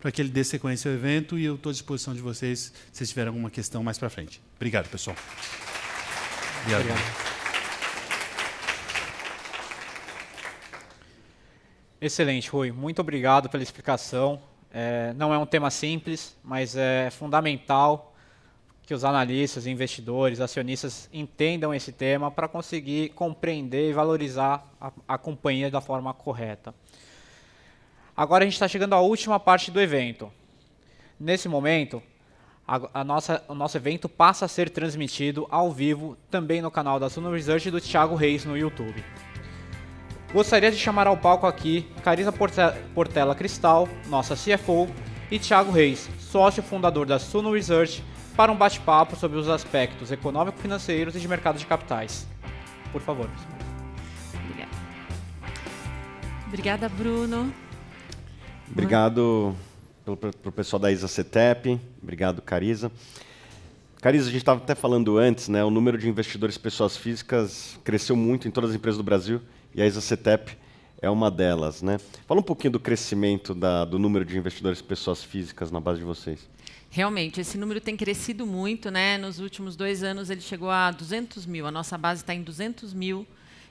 para que ele dê sequência ao evento e eu estou à disposição de vocês se vocês tiverem alguma questão mais para frente. Obrigado, pessoal. Obrigado. Obrigado. Excelente, Rui. Muito obrigado pela explicação. É, não é um tema simples, mas é fundamental que os analistas, investidores, acionistas entendam esse tema para conseguir compreender e valorizar a, a companhia da forma correta. Agora a gente está chegando à última parte do evento. Nesse momento, a, a nossa, o nosso evento passa a ser transmitido ao vivo também no canal da Suno Research do Thiago Reis no YouTube. Gostaria de chamar ao palco aqui Carisa Portela Cristal, nossa CFO, e Thiago Reis, sócio fundador da Suno Research, para um bate-papo sobre os aspectos econômico-financeiros e de mercado de capitais. Por favor. Obrigada. Obrigada, Bruno. Obrigado pelo, pelo pessoal da ISA CETEP, obrigado, Cariza. Cariza, a gente estava até falando antes, né? O número de investidores pessoas físicas cresceu muito em todas as empresas do Brasil e a ISA CETEP é uma delas, né? Fala um pouquinho do crescimento da, do número de investidores pessoas físicas na base de vocês. Realmente, esse número tem crescido muito, né? Nos últimos dois anos ele chegou a 200 mil. A nossa base está em 200 mil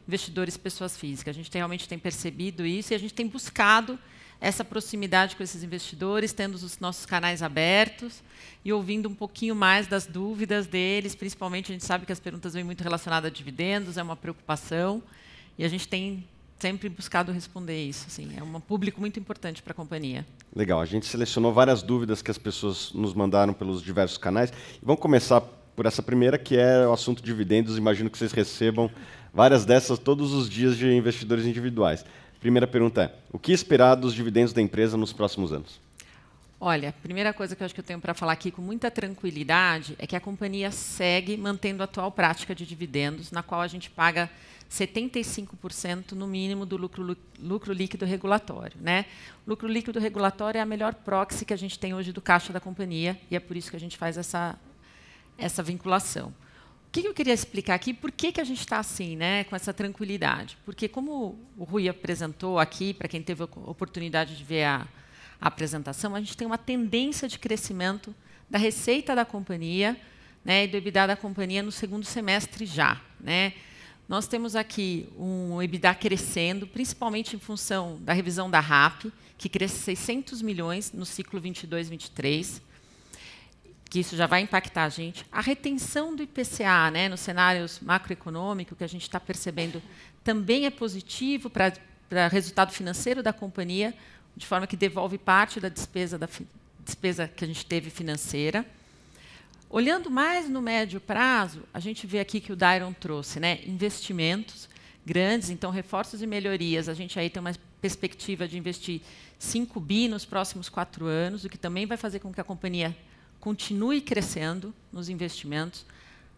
investidores pessoas físicas. A gente tem, realmente tem percebido isso e a gente tem buscado essa proximidade com esses investidores, tendo os nossos canais abertos e ouvindo um pouquinho mais das dúvidas deles, principalmente a gente sabe que as perguntas vêm muito relacionadas a dividendos, é uma preocupação, e a gente tem sempre buscado responder isso. Assim, é um público muito importante para a companhia. Legal, a gente selecionou várias dúvidas que as pessoas nos mandaram pelos diversos canais. Vamos começar por essa primeira, que é o assunto dividendos. Imagino que vocês recebam várias dessas todos os dias de investidores individuais. Primeira pergunta é: o que esperar dos dividendos da empresa nos próximos anos? Olha, a primeira coisa que eu acho que eu tenho para falar aqui com muita tranquilidade é que a companhia segue mantendo a atual prática de dividendos, na qual a gente paga 75% no mínimo do lucro, lucro líquido regulatório. Né? Lucro líquido regulatório é a melhor proxy que a gente tem hoje do caixa da companhia e é por isso que a gente faz essa, essa vinculação. O que eu queria explicar aqui, por que, que a gente está assim, né, com essa tranquilidade? Porque, como o Rui apresentou aqui, para quem teve a oportunidade de ver a, a apresentação, a gente tem uma tendência de crescimento da receita da companhia né, e do EBITDA da companhia no segundo semestre já. Né? Nós temos aqui um EBITDA crescendo, principalmente em função da revisão da RAP, que cresce 600 milhões no ciclo 22-23 que isso já vai impactar a gente. A retenção do IPCA né, nos cenários macroeconômicos, que a gente está percebendo, também é positivo para o resultado financeiro da companhia, de forma que devolve parte da despesa, da despesa que a gente teve financeira. Olhando mais no médio prazo, a gente vê aqui que o Dairon trouxe né, investimentos grandes, então reforços e melhorias. A gente aí tem uma perspectiva de investir 5 bi nos próximos quatro anos, o que também vai fazer com que a companhia continue crescendo nos investimentos.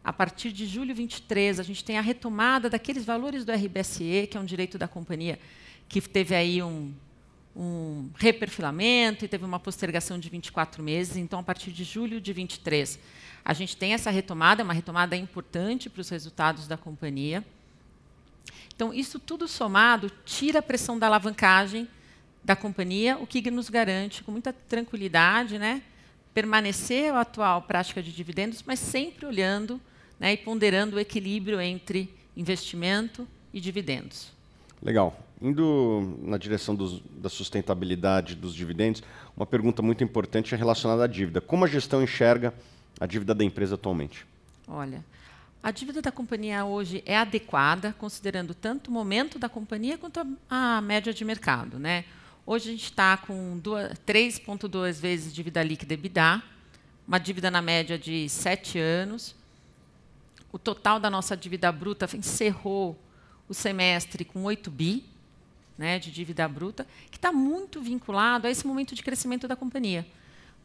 A partir de julho 23, a gente tem a retomada daqueles valores do RBSE, que é um direito da companhia, que teve aí um, um reperfilamento e teve uma postergação de 24 meses. Então, a partir de julho de 23, a gente tem essa retomada, uma retomada importante para os resultados da companhia. Então, isso tudo somado tira a pressão da alavancagem da companhia, o que nos garante com muita tranquilidade, né? permanecer a atual prática de dividendos, mas sempre olhando né, e ponderando o equilíbrio entre investimento e dividendos. Legal. Indo na direção dos, da sustentabilidade dos dividendos, uma pergunta muito importante é relacionada à dívida. Como a gestão enxerga a dívida da empresa atualmente? Olha, a dívida da companhia hoje é adequada, considerando tanto o momento da companhia quanto a, a média de mercado. Né? Hoje a gente está com 3,2 vezes dívida líquida EBITDA, uma dívida na média de 7 anos. O total da nossa dívida bruta encerrou o semestre com 8 bi né, de dívida bruta, que está muito vinculado a esse momento de crescimento da companhia.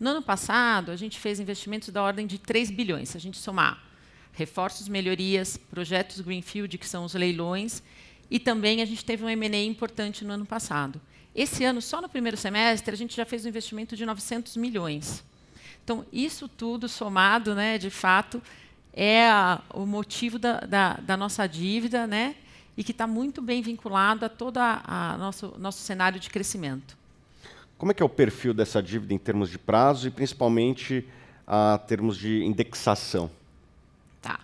No ano passado, a gente fez investimentos da ordem de 3 bilhões, se a gente somar reforços, melhorias, projetos Greenfield, que são os leilões, e também a gente teve um M&A importante no ano passado. Esse ano, só no primeiro semestre, a gente já fez um investimento de 900 milhões. Então, isso tudo somado, né, de fato, é a, o motivo da, da, da, nossa dívida, né, e que está muito bem vinculado a todo o nosso, nosso cenário de crescimento. Como é que é o perfil dessa dívida em termos de prazo e, principalmente, a termos de indexação? Tá.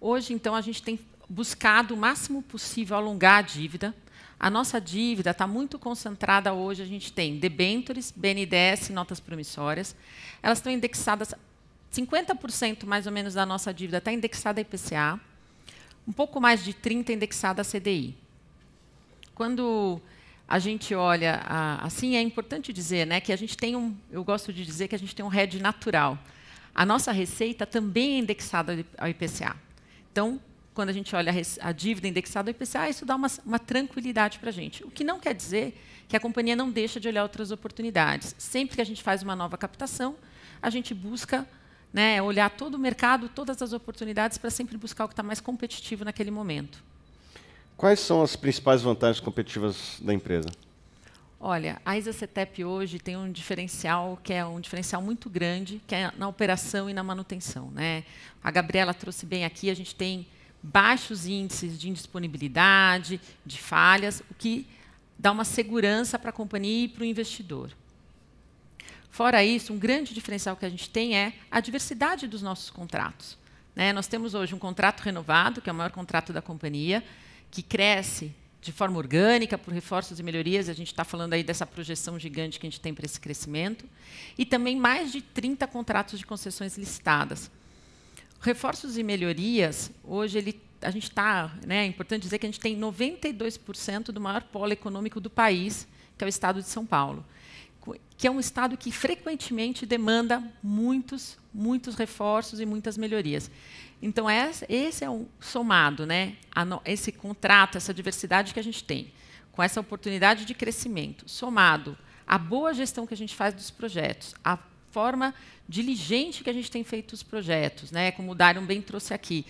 Hoje, então, a gente tem buscado o máximo possível alongar a dívida, a nossa dívida está muito concentrada hoje, a gente tem debentures, BNDES, notas promissórias. Elas estão indexadas, 50% mais ou menos da nossa dívida está indexada a IPCA, um pouco mais de 30% indexada a CDI. Quando a gente olha a, assim, é importante dizer né, que a gente tem um, eu gosto de dizer que a gente tem um hedge natural. A nossa receita também é indexada ao IPCA. Então, quando a gente olha a, dívida indexada ao IPCA, ah, isso dá uma, uma tranquilidade para a gente. O que não quer dizer que a companhia não deixa de olhar outras oportunidades. Sempre que a gente faz uma nova captação, a gente busca né, olhar todo o mercado, todas as oportunidades, para sempre buscar o que está mais competitivo naquele momento. Quais são as principais vantagens competitivas da empresa? Olha, a ISACETEP hoje tem um diferencial que é um diferencial muito grande, que é na operação e na manutenção. Né? A Gabriela trouxe bem aqui, a gente tem baixos índices de indisponibilidade, de falhas, o que dá uma segurança para a companhia e para o investidor. Fora isso, um grande diferencial que a gente tem é a diversidade dos nossos contratos. Né? Nós temos hoje um contrato renovado, que é o maior contrato da companhia, que cresce de forma orgânica, por reforços e melhorias, a gente está falando aí dessa projeção gigante que a gente tem para esse crescimento, e também mais de 30 contratos de concessões listadas, Reforços e melhorias, hoje ele, a gente está, né, é importante dizer que a gente tem 92% do maior polo econômico do país, que é o estado de São Paulo, que é um estado que frequentemente demanda muitos, muitos reforços e muitas melhorias. Então, é, esse é um somado, né, no, esse contrato, essa diversidade que a gente tem, com essa oportunidade de crescimento, somado à boa gestão que a gente faz dos projetos, a forma diligente que a gente tem feito os projetos, né? Como o Darion bem trouxe aqui.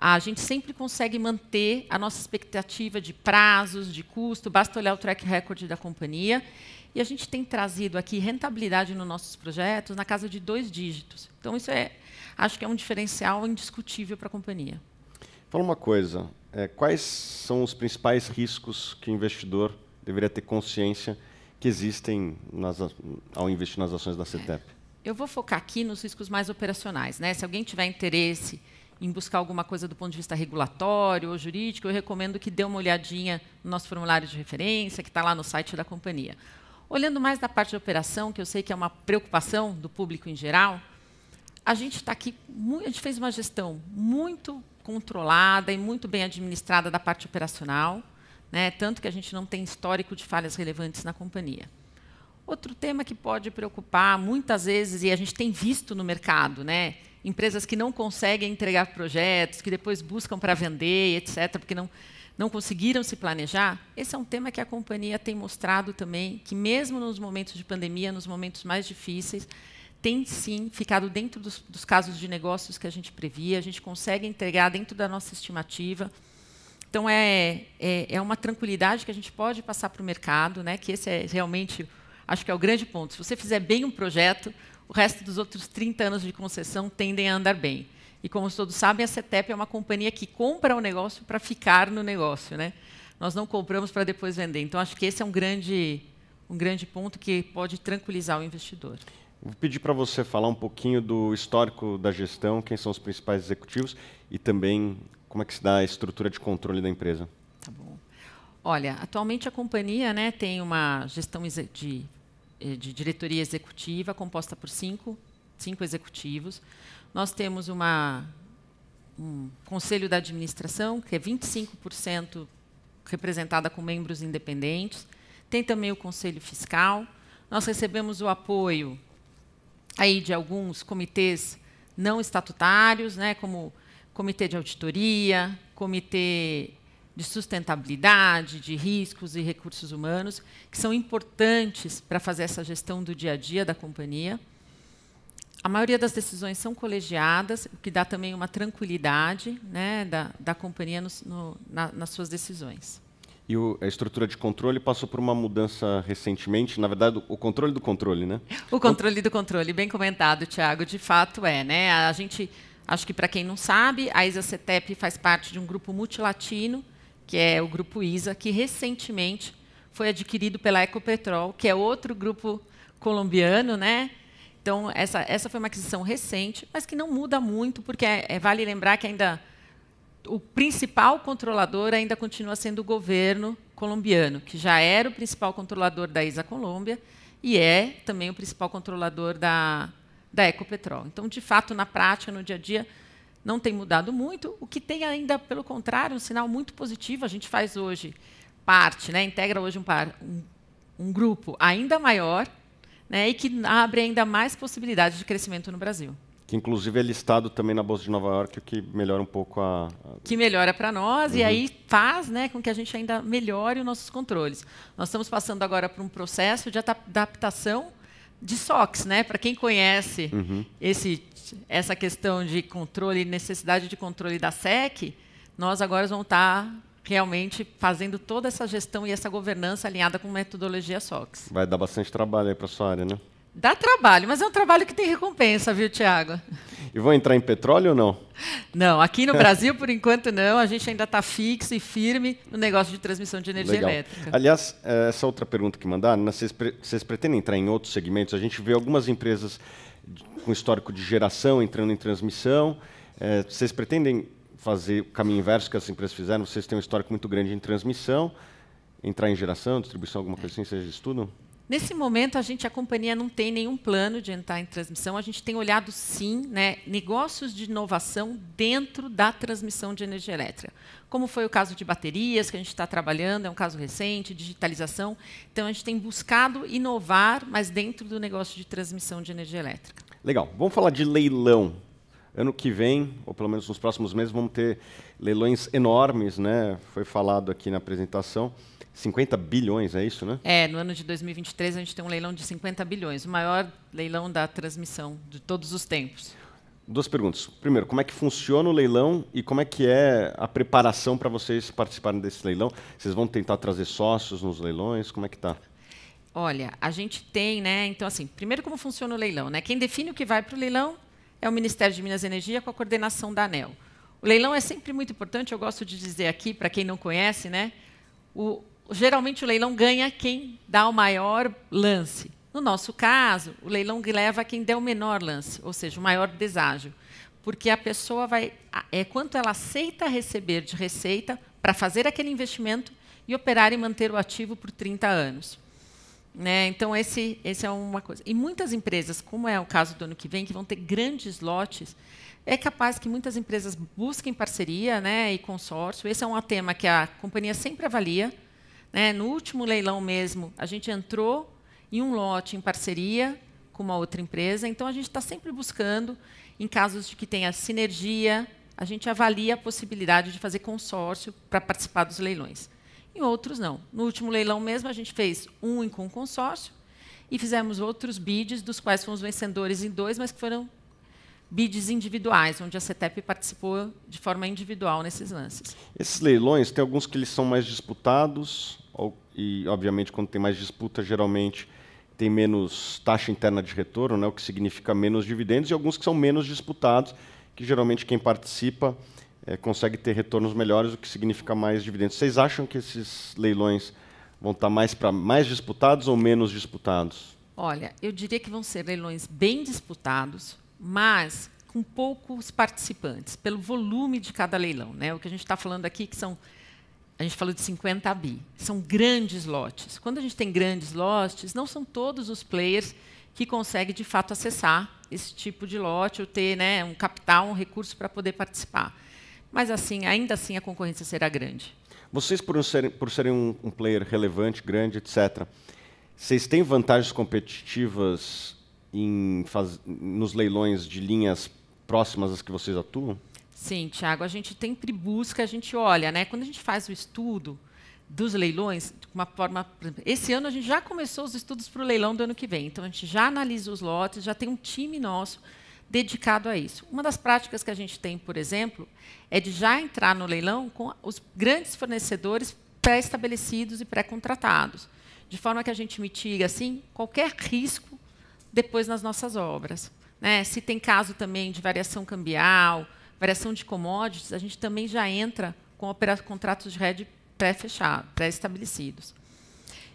A gente sempre consegue manter a nossa expectativa de prazos, de custo, basta olhar o track record da companhia. E a gente tem trazido aqui rentabilidade nos nossos projetos na casa de dois dígitos. Então, isso é, acho que é um diferencial indiscutível para a companhia. Fala uma coisa: é, quais são os principais riscos que o investidor deveria ter consciência que existem nas, ao investir nas ações da CETEP? É. Eu vou focar aqui nos riscos mais operacionais. Né? Se alguém tiver interesse em buscar alguma coisa do ponto de vista regulatório ou jurídico, eu recomendo que dê uma olhadinha no nosso formulário de referência, que está lá no site da companhia. Olhando mais da parte de operação, que eu sei que é uma preocupação do público em geral, a gente está aqui, a gente fez uma gestão muito controlada e muito bem administrada da parte operacional, né? tanto que a gente não tem histórico de falhas relevantes na companhia. Outro tema que pode preocupar muitas vezes, e a gente tem visto no mercado, né? Empresas que não conseguem entregar projetos, que depois buscam para vender, etc., porque não, não conseguiram se planejar. Esse é um tema que a companhia tem mostrado também, que mesmo nos momentos de pandemia, nos momentos mais difíceis, tem sim ficado dentro dos, dos casos de negócios que a gente previa, a gente consegue entregar dentro da nossa estimativa. Então, é, é, é uma tranquilidade que a gente pode passar para o mercado, né, que esse é realmente acho que é o grande ponto. Se você fizer bem um projeto, o resto dos outros 30 anos de concessão tendem a andar bem. E como todos sabem, a CETEP é uma companhia que compra o um negócio para ficar no negócio. Né? Nós não compramos para depois vender. Então, acho que esse é um grande, um grande ponto que pode tranquilizar o investidor. Vou pedir para você falar um pouquinho do histórico da gestão, quem são os principais executivos e também como é que se dá a estrutura de controle da empresa. Tá bom. Olha, atualmente a companhia né, tem uma gestão de eh, de diretoria executiva, composta por cinco, cinco executivos. Nós temos uma, um conselho da administração, que é 25% representada com membros independentes. Tem também o conselho fiscal. Nós recebemos o apoio aí de alguns comitês não estatutários, né, como comitê de auditoria, comitê de sustentabilidade, de riscos e recursos humanos, que são importantes para fazer essa gestão do dia a dia da companhia. A maioria das decisões são colegiadas, o que dá também uma tranquilidade né, da, da companhia no, no, na, nas suas decisões. E o, a estrutura de controle passou por uma mudança recentemente, na verdade, o controle do controle, né? O controle do controle, bem comentado, Tiago, de fato é, né? A gente, acho que para quem não sabe, a ISA faz parte de um grupo multilatino, que é o Grupo ISA, que recentemente foi adquirido pela Ecopetrol, que é outro grupo colombiano, né? Então, essa, essa foi uma aquisição recente, mas que não muda muito, porque é, é, vale lembrar que ainda o principal controlador ainda continua sendo o governo colombiano, que já era o principal controlador da ISA Colômbia e é também o principal controlador da, da Ecopetrol. Então, de fato, na prática, no dia a dia, não tem mudado muito. O que tem ainda, pelo contrário, um sinal muito positivo, a gente faz hoje parte, né, integra hoje um, par, um, um grupo ainda maior né, e que abre ainda mais possibilidades de crescimento no Brasil. Que inclusive é listado também na Bolsa de Nova York, o que melhora um pouco a. a... Que melhora para nós uhum. e aí faz né, com que a gente ainda melhore os nossos controles. Nós estamos passando agora por um processo de adaptação de SOX, né? Para quem conhece uhum. esse, essa questão de controle, necessidade de controle da SEC, nós agora vamos estar tá realmente fazendo toda essa gestão e essa governança alinhada com metodologia SOX. Vai dar bastante trabalho aí para sua área, né? Dá trabalho, mas é um trabalho que tem recompensa, viu, Tiago? E vão entrar em petróleo ou não? Não, aqui no Brasil, por enquanto, não. A gente ainda está fixo e firme no negócio de transmissão de energia Legal. elétrica. Aliás, é, essa outra pergunta que mandaram, né, vocês, pre vocês pretendem entrar em outros segmentos? A gente vê algumas empresas com histórico de geração entrando em transmissão. É, vocês pretendem fazer o caminho inverso que as empresas fizeram? Vocês têm um histórico muito grande em transmissão, entrar em geração, distribuição, alguma coisa assim, vocês estudam? Nesse momento, a gente, a companhia não tem nenhum plano de entrar em transmissão. A gente tem olhado, sim, né, negócios de inovação dentro da transmissão de energia elétrica. Como foi o caso de baterias, que a gente está trabalhando, é um caso recente, digitalização. Então, a gente tem buscado inovar, mas dentro do negócio de transmissão de energia elétrica. Legal. Vamos falar de leilão. Ano que vem, ou pelo menos nos próximos meses, vamos ter leilões enormes. Né? Foi falado aqui na apresentação. 50 bilhões, é isso, né? É, no ano de 2023 a gente tem um leilão de 50 bilhões, o maior leilão da transmissão de todos os tempos. Duas perguntas. Primeiro, como é que funciona o leilão e como é que é a preparação para vocês participarem desse leilão? Vocês vão tentar trazer sócios nos leilões? Como é que tá? Olha, a gente tem, né? Então, assim, primeiro como funciona o leilão, né? Quem define o que vai para o leilão é o Ministério de Minas e Energia com a coordenação da ANEL. O leilão é sempre muito importante, eu gosto de dizer aqui, para quem não conhece, né? O, geralmente o leilão ganha quem dá o maior lance. No nosso caso, o leilão leva quem der o menor lance, ou seja, o maior deságio. Porque a pessoa vai. É quanto ela aceita receber de receita para fazer aquele investimento e operar e manter o ativo por 30 anos. Né? Então, esse, esse é uma coisa. E muitas empresas, como é o caso do ano que vem, que vão ter grandes lotes, é capaz que muitas empresas busquem parceria né, e consórcio. Esse é um tema que a companhia sempre avalia né? No último leilão mesmo, a gente entrou em um lote em parceria com uma outra empresa. Então, a gente está sempre buscando, em casos de que tenha sinergia, a gente avalia a possibilidade de fazer consórcio para participar dos leilões. Em outros, não. No último leilão mesmo, a gente fez um com consórcio e fizemos outros bids, dos quais fomos vencedores em dois, mas que foram bids individuais, onde a CETEP participou de forma individual nesses lances. Esses leilões, tem alguns que eles são mais disputados, e, obviamente, quando tem mais disputa, geralmente tem menos taxa interna de retorno, né, o que significa menos dividendos, e alguns que são menos disputados, que geralmente quem participa é, consegue ter retornos melhores, o que significa mais dividendos. Vocês acham que esses leilões vão estar mais para mais disputados ou menos disputados? Olha, eu diria que vão ser leilões bem disputados, mas com poucos participantes, pelo volume de cada leilão. Né? O que a gente está falando aqui que são a gente falou de 50 bi. São grandes lotes. Quando a gente tem grandes lotes, não são todos os players que conseguem, de fato, acessar esse tipo de lote ou ter né, um capital, um recurso para poder participar. Mas, assim, ainda assim, a concorrência será grande. Vocês, por serem, por serem um, um player relevante, grande, etc., vocês têm vantagens competitivas em faz, nos leilões de linhas próximas às que vocês atuam? Sim, Tiago, a gente sempre busca, a gente olha, né? Quando a gente faz o estudo dos leilões, de uma forma. Esse ano a gente já começou os estudos para o leilão do ano que vem. Então a gente já analisa os lotes, já tem um time nosso dedicado a isso. Uma das práticas que a gente tem, por exemplo, é de já entrar no leilão com os grandes fornecedores pré-estabelecidos e pré-contratados, de forma que a gente mitiga assim qualquer risco depois nas nossas obras. Né? Se tem caso também de variação cambial, variação de commodities, a gente também já entra com contratos de rede pré-fechados, pré-estabelecidos.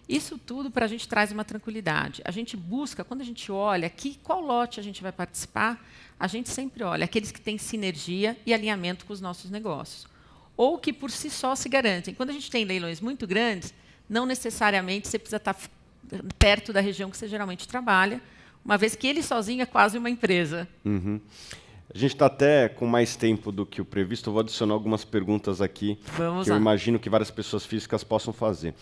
Isso tudo para a gente traz uma tranquilidade. A gente busca, quando a gente olha que qual lote a gente vai participar, a gente sempre olha aqueles que têm sinergia e alinhamento com os nossos negócios. Ou que por si só se garantem. Quando a gente tem leilões muito grandes, não necessariamente você precisa estar tá perto da região que você geralmente trabalha, uma vez que ele sozinho é quase uma empresa. Uhum. A gente está até com mais tempo do que o previsto. Eu vou adicionar algumas perguntas aqui Vamos que lá. eu imagino que várias pessoas físicas possam fazer.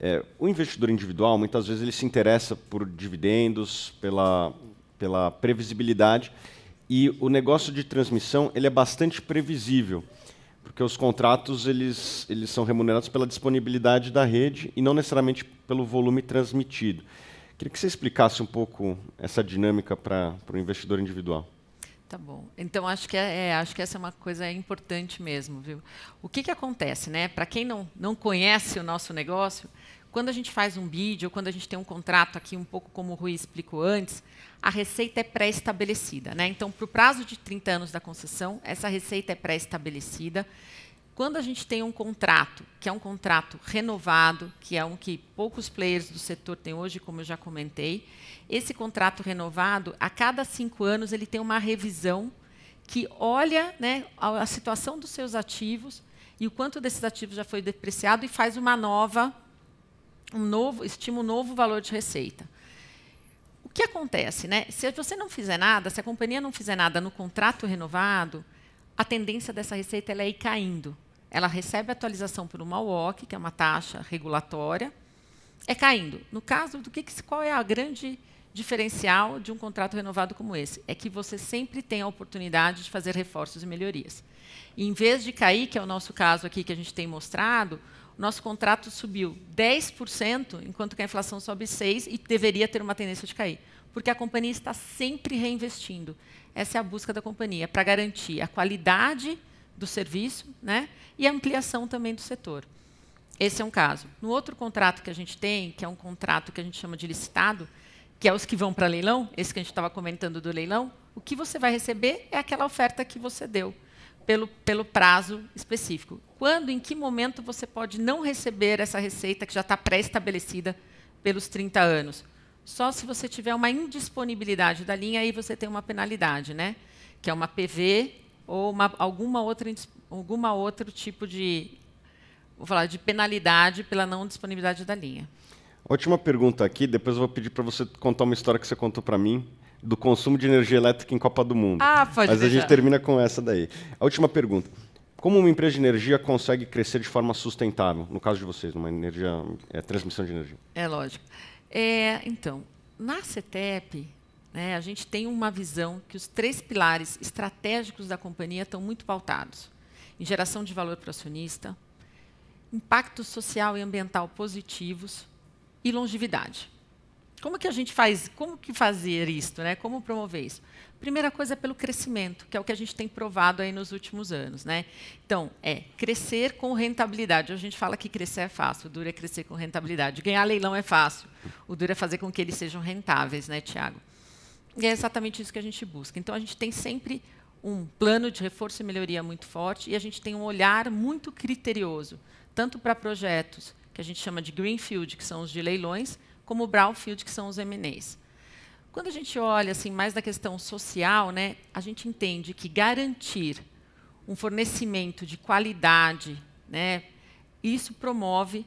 É, o investidor individual, muitas vezes, ele se interessa por dividendos, pela, pela previsibilidade. E o negócio de transmissão ele é bastante previsível, porque os contratos eles, eles são remunerados pela disponibilidade da rede e não necessariamente pelo volume transmitido. Queria que você explicasse um pouco essa dinâmica para o investidor individual. Tá bom. Então acho que é, é, acho que essa é uma coisa importante mesmo, viu? O que que acontece, né? Para quem não não conhece o nosso negócio, quando a gente faz um bid ou quando a gente tem um contrato aqui, um pouco como o Rui explicou antes, a receita é pré-estabelecida, né? Então, para o prazo de 30 anos da concessão, essa receita é pré-estabelecida quando a gente tem um contrato, que é um contrato renovado, que é um que poucos players do setor têm hoje, como eu já comentei, esse contrato renovado, a cada cinco anos, ele tem uma revisão que olha né, a situação dos seus ativos e o quanto desses ativos já foi depreciado e faz uma nova, um novo, estima um novo valor de receita. O que acontece? Né? Se você não fizer nada, se a companhia não fizer nada no contrato renovado, a tendência dessa receita é ir caindo. Ela recebe atualização por uma WOC, que é uma taxa regulatória, é caindo. No caso do que, qual é a grande diferencial de um contrato renovado como esse? É que você sempre tem a oportunidade de fazer reforços e melhorias. E, em vez de cair, que é o nosso caso aqui que a gente tem mostrado, nosso contrato subiu 10%, enquanto que a inflação sobe 6% e deveria ter uma tendência de cair. Porque a companhia está sempre reinvestindo. Essa é a busca da companhia, para garantir a qualidade do serviço né? e a ampliação também do setor. Esse é um caso. No outro contrato que a gente tem, que é um contrato que a gente chama de licitado, que é os que vão para leilão, esse que a gente estava comentando do leilão, o que você vai receber é aquela oferta que você deu pelo, pelo prazo específico. Quando, em que momento você pode não receber essa receita que já está pré-estabelecida pelos 30 anos? Só se você tiver uma indisponibilidade da linha, aí você tem uma penalidade, né? que é uma PV ou uma, alguma outra alguma outro tipo de vou falar de penalidade pela não disponibilidade da linha. Última pergunta aqui, depois eu vou pedir para você contar uma história que você contou para mim do consumo de energia elétrica em Copa do Mundo. Ah, pode Mas deixar. a gente termina com essa daí. A última pergunta. Como uma empresa de energia consegue crescer de forma sustentável? No caso de vocês, numa energia, é, transmissão de energia. É lógico. É, então, na CETEP, né? A gente tem uma visão que os três pilares estratégicos da companhia estão muito pautados em geração de valor para o acionista, impacto social e ambiental positivos e longevidade. Como que a gente faz, como que fazer isto, né? Como promover isso? Primeira coisa é pelo crescimento, que é o que a gente tem provado aí nos últimos anos, né? Então, é crescer com rentabilidade. A gente fala que crescer é fácil, o duro é crescer com rentabilidade. Ganhar leilão é fácil, o duro é fazer com que eles sejam rentáveis, né, Tiago? E é exatamente isso que a gente busca. Então, a gente tem sempre um plano de reforço e melhoria muito forte e a gente tem um olhar muito criterioso, tanto para projetos que a gente chama de greenfield, que são os de leilões, como brownfield, que são os M&As. Quando a gente olha assim mais da questão social, né, a gente entende que garantir um fornecimento de qualidade, né, isso promove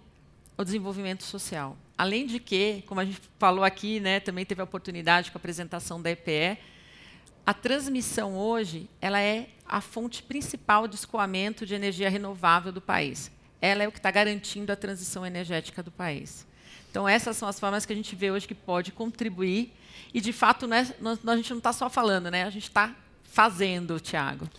o desenvolvimento social. Além de que, como a gente falou aqui, né, também teve a oportunidade com a apresentação da EPE, a transmissão hoje ela é a fonte principal de escoamento de energia renovável do país. Ela é o que está garantindo a transição energética do país. Então, essas são as formas que a gente vê hoje que pode contribuir. E, de fato, né, a gente não está só falando, né? a gente está fazendo, Tiago.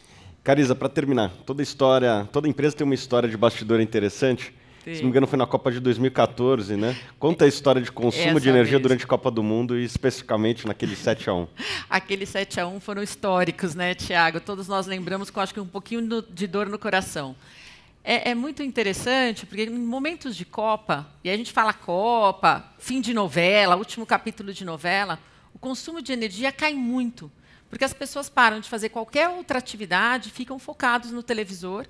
Cariza, para terminar, toda história, toda empresa tem uma história de bastidor interessante. Se não me engano, foi na Copa de 2014, né? Conta a história de consumo Essa de energia durante a Copa do Mundo e especificamente naquele 7 a 1 Aquele 7 a 1 foram históricos, né, Tiago? Todos nós lembramos com acho que um pouquinho de dor no coração. É, é, muito interessante, porque em momentos de Copa, e a gente fala Copa, fim de novela, último capítulo de novela, o consumo de energia cai muito, porque as pessoas param de fazer qualquer outra atividade, ficam focados no televisor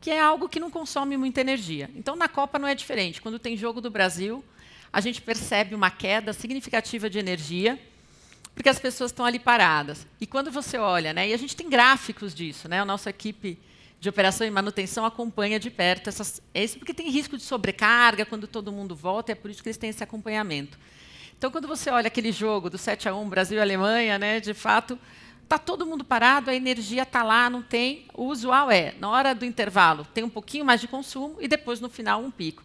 que é algo que não consome muita energia. Então, na Copa não é diferente. Quando tem jogo do Brasil, a gente percebe uma queda significativa de energia, porque as pessoas estão ali paradas. E quando você olha, né, e a gente tem gráficos disso, né, a nossa equipe de operação e manutenção acompanha de perto essas, é isso porque tem risco de sobrecarga quando todo mundo volta, é por isso que eles têm esse acompanhamento. Então, quando você olha aquele jogo do 7 a 1 Brasil e Alemanha, né, de fato, Está todo mundo parado, a energia está lá, não tem. O usual é, na hora do intervalo, tem um pouquinho mais de consumo e depois, no final, um pico.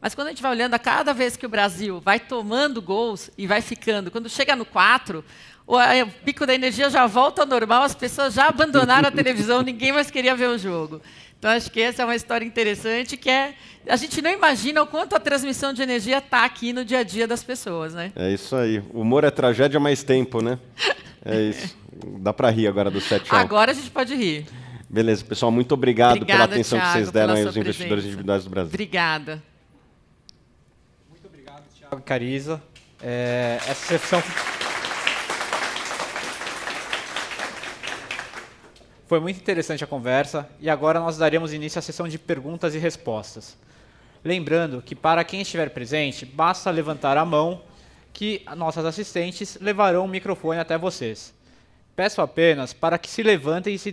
Mas quando a gente vai olhando, a cada vez que o Brasil vai tomando gols e vai ficando, quando chega no 4, o pico da energia já volta ao normal, as pessoas já abandonaram a televisão, ninguém mais queria ver o jogo. Então, acho que essa é uma história interessante, que é a gente não imagina o quanto a transmissão de energia está aqui no dia a dia das pessoas. Né? É isso aí. Humor é tragédia mais tempo, né? É isso. Dá para rir agora do set Agora a gente pode rir. Beleza, pessoal, muito obrigado Obrigada, pela atenção Thiago, que vocês deram aí aos investidores individuais do Brasil. Obrigada. Muito obrigado, Tiago Cariza. É, essa sessão foi muito interessante a conversa e agora nós daremos início à sessão de perguntas e respostas. Lembrando que para quem estiver presente, basta levantar a mão que nossas assistentes levarão o microfone até vocês. Peço apenas para que se levantem e se